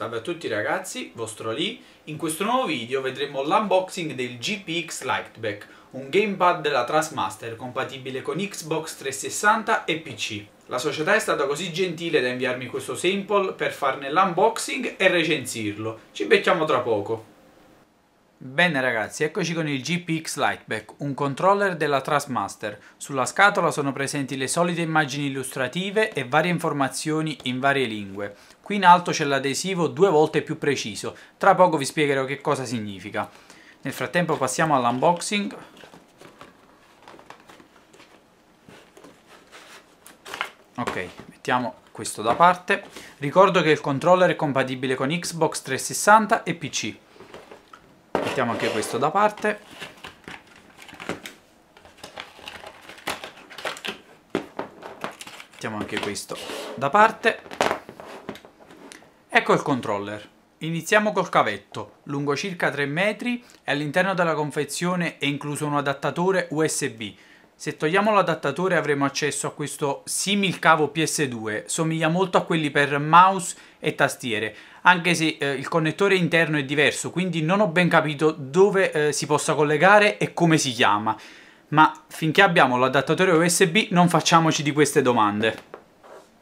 Salve a tutti ragazzi, vostro Lee. In questo nuovo video vedremo l'unboxing del GPX Lightback, un gamepad della Trasmaster compatibile con Xbox 360 e PC. La società è stata così gentile da inviarmi questo sample per farne l'unboxing e recensirlo. Ci becchiamo tra poco. Bene ragazzi, eccoci con il GPX Lightback, un controller della Trustmaster. Sulla scatola sono presenti le solite immagini illustrative e varie informazioni in varie lingue. Qui in alto c'è l'adesivo due volte più preciso, tra poco vi spiegherò che cosa significa. Nel frattempo passiamo all'unboxing. Ok, mettiamo questo da parte. Ricordo che il controller è compatibile con Xbox 360 e PC mettiamo anche questo da parte mettiamo anche questo da parte ecco il controller Iniziamo col cavetto, lungo circa 3 metri e all'interno della confezione è incluso un adattatore USB. Se togliamo l'adattatore avremo accesso a questo simil cavo PS2, somiglia molto a quelli per mouse e tastiere anche se eh, il connettore interno è diverso, quindi non ho ben capito dove eh, si possa collegare e come si chiama. Ma finché abbiamo l'adattatore USB non facciamoci di queste domande.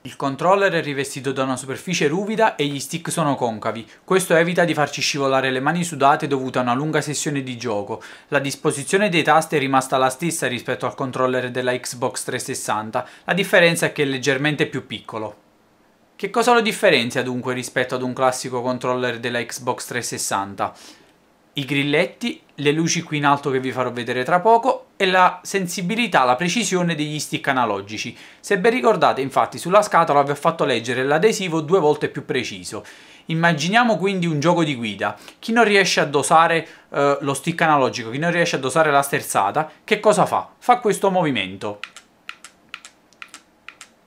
Il controller è rivestito da una superficie ruvida e gli stick sono concavi, questo evita di farci scivolare le mani sudate dovute a una lunga sessione di gioco. La disposizione dei tasti è rimasta la stessa rispetto al controller della Xbox 360, la differenza è che è leggermente più piccolo. Che cosa lo differenzia dunque rispetto ad un classico controller della Xbox 360? I grilletti, le luci qui in alto che vi farò vedere tra poco e la sensibilità, la precisione degli stick analogici. Se ben ricordate infatti sulla scatola vi ho fatto leggere l'adesivo due volte più preciso. Immaginiamo quindi un gioco di guida. Chi non riesce a dosare eh, lo stick analogico, chi non riesce a dosare la sterzata, che cosa fa? Fa questo movimento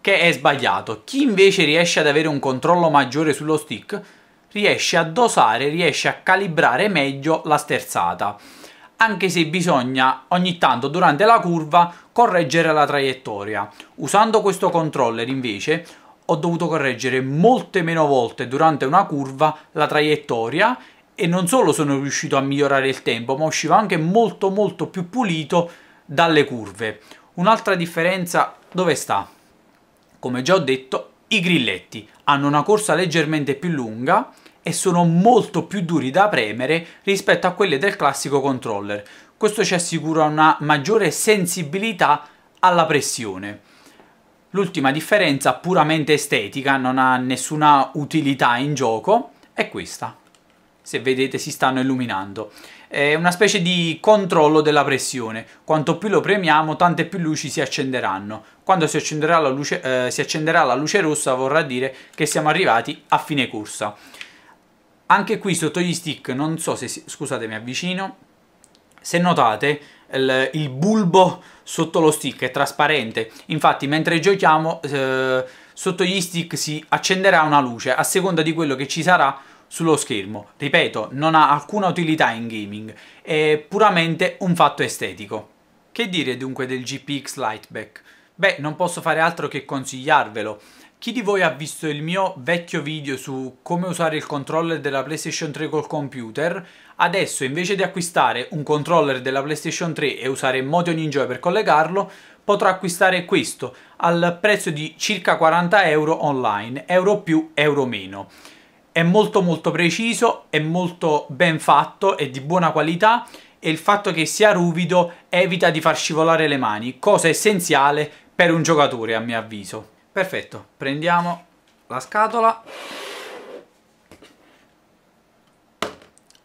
che è sbagliato. Chi invece riesce ad avere un controllo maggiore sullo stick riesce a dosare, riesce a calibrare meglio la sterzata, anche se bisogna ogni tanto durante la curva correggere la traiettoria. Usando questo controller invece ho dovuto correggere molte meno volte durante una curva la traiettoria e non solo sono riuscito a migliorare il tempo, ma uscivo anche molto molto più pulito dalle curve. Un'altra differenza dove sta? Come già ho detto, i grilletti hanno una corsa leggermente più lunga e sono molto più duri da premere rispetto a quelli del classico controller. Questo ci assicura una maggiore sensibilità alla pressione. L'ultima differenza, puramente estetica, non ha nessuna utilità in gioco, è questa. Se vedete si stanno illuminando è una specie di controllo della pressione. Quanto più lo premiamo, tante più luci si accenderanno. Quando si accenderà la luce, eh, si accenderà la luce rossa vorrà dire che siamo arrivati a fine corsa. Anche qui sotto gli stick, non so se... Si... scusate mi avvicino. Se notate, il, il, bulbo sotto lo stick è trasparente. Infatti mentre giochiamo... Eh, sotto gli stick si accenderà una luce a seconda di quello che ci sarà sullo schermo. Ripeto, non ha alcuna utilità in gaming, è puramente un fatto estetico. Che dire dunque del GPX Lightback? Beh, non posso fare altro che consigliarvelo. Chi di voi ha visto il mio vecchio video su come usare il controller della PlayStation 3 col computer, adesso invece di acquistare un controller della PlayStation 3 e usare Motion Enjoy per collegarlo, potrà acquistare questo al prezzo di circa 40 euro online, euro più, euro meno. È molto molto preciso, è molto ben fatto, è di buona qualità e il fatto che sia ruvido evita di far scivolare le mani, cosa essenziale per un giocatore a mio avviso. Perfetto, prendiamo la scatola.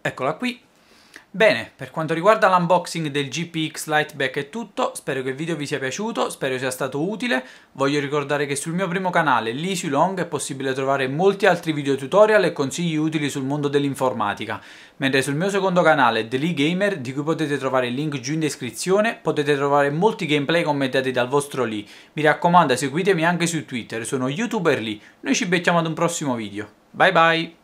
Eccola qui. Bene, per quanto riguarda l'unboxing del GPX Lightback è tutto, spero che il video vi sia piaciuto, spero sia stato utile, voglio ricordare che sul mio primo canale, Lisu Long, è possibile trovare molti altri video tutorial e consigli utili sul mondo dell'informatica, mentre sul mio secondo canale, The Lee Gamer, di cui potete trovare il link giù in descrizione, potete trovare molti gameplay commentati dal vostro Lee. Mi raccomando seguitemi anche su Twitter, sono youtuber Lee, noi ci becchiamo ad un prossimo video, bye bye!